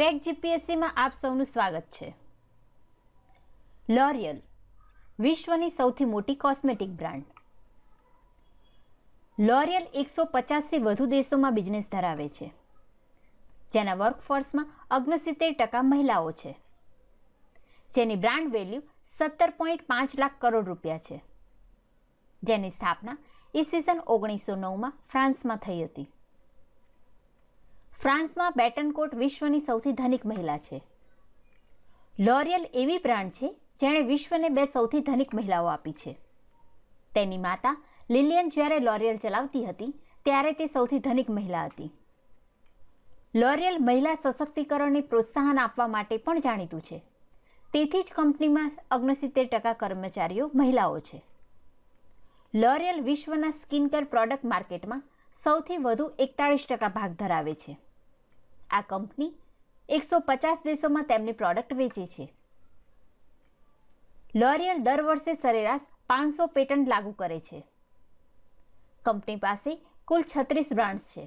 crack જીપીએસસીમાં આપ સૌનું સ્વાગત છે લોરિયલ વિશ્વની સૌથી મોટી કોસ્મેટિક બ્રાન્ડ લોરિયલ એકસો પચાસથી વધુ દેશોમાં બિઝનેસ ધરાવે છે જેના વર્કફોર્સમાં અગ્નસિત્તેર ટકા મહિલાઓ છે જેની બ્રાન્ડ વેલ્યુ સત્તર પોઈન્ટ પાંચ લાખ કરોડ રૂપિયા છે જેની સ્થાપના ઈસવીસન ઓગણીસો નવમાં ફ્રાન્સમાં થઈ હતી ફ્રાન્સમાં બેટનકોટ વિશ્વની સૌથી ધનિક મહિલા છે લોરિયલ એવી બ્રાન્ડ છે જેણે વિશ્વને બે સૌથી ધનિક મહિલાઓ આપી છે તેની માતા લિલિયન જ્યારે લોરિયલ ચલાવતી હતી ત્યારે તે સૌથી ધનિક મહિલા હતી લોરિયલ મહિલા સશક્તિકરણને પ્રોત્સાહન આપવા માટે પણ જાણીતું છે તેથી જ કંપનીમાં ઓગણસિત્તેર ટકા કર્મચારીઓ મહિલાઓ છે લોરિયલ વિશ્વના કેર પ્રોડક્ટ માર્કેટમાં સૌથી વધુ એકતાળીસ ટકા ભાગ ધરાવે છે આ કંપની એકસો પચાસ દેશોમાં તેમની પ્રોડક્ટ વેચે છે લોરિયલ દર વર્ષે સરેરાશ પાંચસો પેટન્ટ લાગુ કરે છે કંપની પાસે કુલ છત્રીસ બ્રાન્ડ્સ છે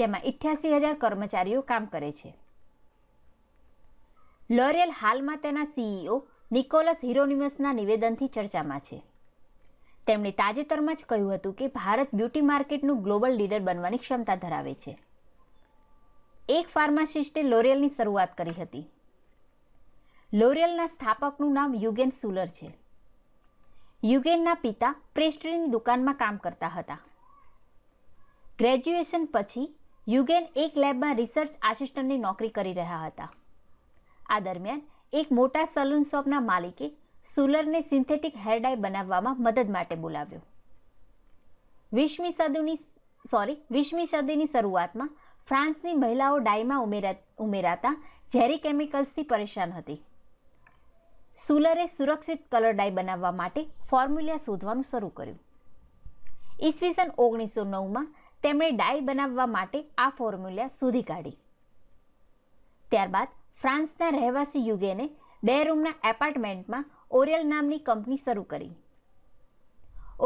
જેમાં ઇઠ્યાસી હજાર કર્મચારીઓ કામ કરે છે લોરિયલ હાલમાં તેના સીઈઓ e નિકોલસ હિરોનિમસના નિવેદનથી ચર્ચામાં છે તેમણે તાજેતરમાં જ કહ્યું હતું કે ભારત બ્યુટી માર્કેટનું ગ્લોબલ લીડર બનવાની ક્ષમતા ધરાવે છે એક ફાર્માસિસ્ટે લોરિયલની શરૂઆત કરી હતી લોરિયલના સ્થાપકનું નામ યુગેન સુલર છે યુગેનના પિતા પ્રેસ્ટરીની દુકાનમાં કામ કરતા હતા ગ્રેજ્યુએશન પછી યુગેન એક લેબમાં રિસર્ચ આસિસ્ટન્ટની નોકરી કરી રહ્યા હતા આ દરમિયાન એક મોટા સલૂન શોપના માલિકે સુલરને સિન્થેટિક હેરડાય બનાવવામાં મદદ માટે બોલાવ્યો વીસમી સદીની સોરી વીસમી સદીની શરૂઆતમાં ફ્રાન્સની મહિલાઓ ડાયમાં ઉમેરા ઉમેરાતા ઝેરી કેમિકલ્સથી પરેશાન હતી સુલરે સુરક્ષિત કલર ડાય બનાવવા માટે ફોર્મ્યુલા શોધવાનું શરૂ કર્યું ઈસવીસન ઓગણીસો નવમાં તેમણે ડાય બનાવવા માટે આ ફોર્મ્યુલા શોધી કાઢી ત્યારબાદ ફ્રાન્સના રહેવાસી યુગેને બે રૂમના એપાર્ટમેન્ટમાં ઓરિયલ નામની કંપની શરૂ કરી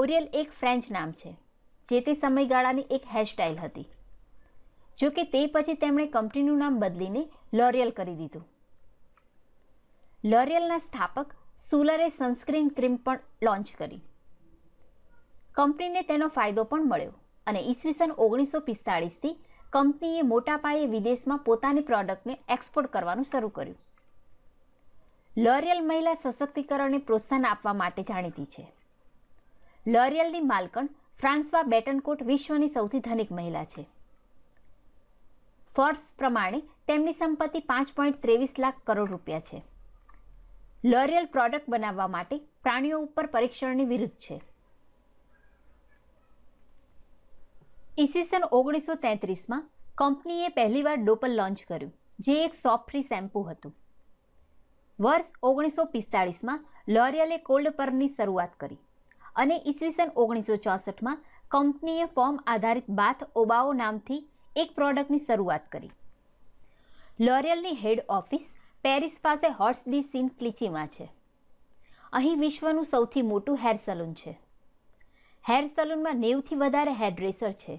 ઓરિયલ એક ફ્રેન્ચ નામ છે જે તે સમયગાળાની એક હેરસ્ટાઇલ હતી જો કે તે પછી તેમણે કંપનીનું નામ બદલીને લોરિયલ કરી દીધું લોરિયલના સ્થાપક સુલરે સનસ્ક્રીન ક્રીમ પણ લોન્ચ કરી કંપનીને તેનો ફાયદો પણ મળ્યો અને ઈસવીસન ઓગણીસો પિસ્તાળીસથી કંપનીએ મોટા પાયે વિદેશમાં પોતાની પ્રોડક્ટને એક્સપોર્ટ કરવાનું શરૂ કર્યું લોરિયલ મહિલા સશક્તિકરણને પ્રોત્સાહન આપવા માટે જાણીતી છે લોરિયલની માલકણ ફ્રાન્સવા બેટનકોટ વિશ્વની સૌથી ધનિક મહિલા છે ફોર્બ્સ પ્રમાણે તેમની સંપત્તિ પાંચ પોઈન્ટ ત્રેવીસ લાખ કરોડ રૂપિયા છે લોરિયલ પ્રોડક્ટ બનાવવા માટે પ્રાણીઓ ઉપર પરીક્ષણની વિરુદ્ધ છે ઈસવીસન ઓગણીસો તેત્રીસમાં કંપનીએ પહેલીવાર ડોપલ લોન્ચ કર્યું જે એક સોપ ફ્રી શેમ્પૂ હતું વર્ષ ઓગણીસો પિસ્તાળીસમાં લોરિયલે કોલ્ડ પર્મની શરૂઆત કરી અને ઈસવીસન ઓગણીસો ચોસઠમાં કંપનીએ ફોર્મ આધારિત બાથ ઓબાઓ નામથી એક પ્રોડક્ટની શરૂઆત કરી લોરિયલની હેડ ઓફિસ પેરિસ પાસે હોર્સ ડી સીન ક્લિચીમાં છે અહીં વિશ્વનું સૌથી મોટું હેર સલૂન છે હેર સલૂનમાં નેવથી વધારે હેર ડ્રેસર છે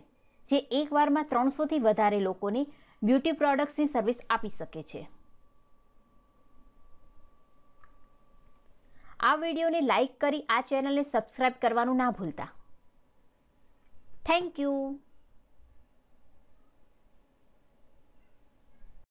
જે એકવારમાં ત્રણસોથી વધારે લોકોને બ્યુટી પ્રોડક્ટ્સની સર્વિસ આપી શકે છે આ વિડીયોને લાઇક કરી આ ચેનલને સબસ્ક્રાઇબ કરવાનું ના ભૂલતા થેન્ક યુ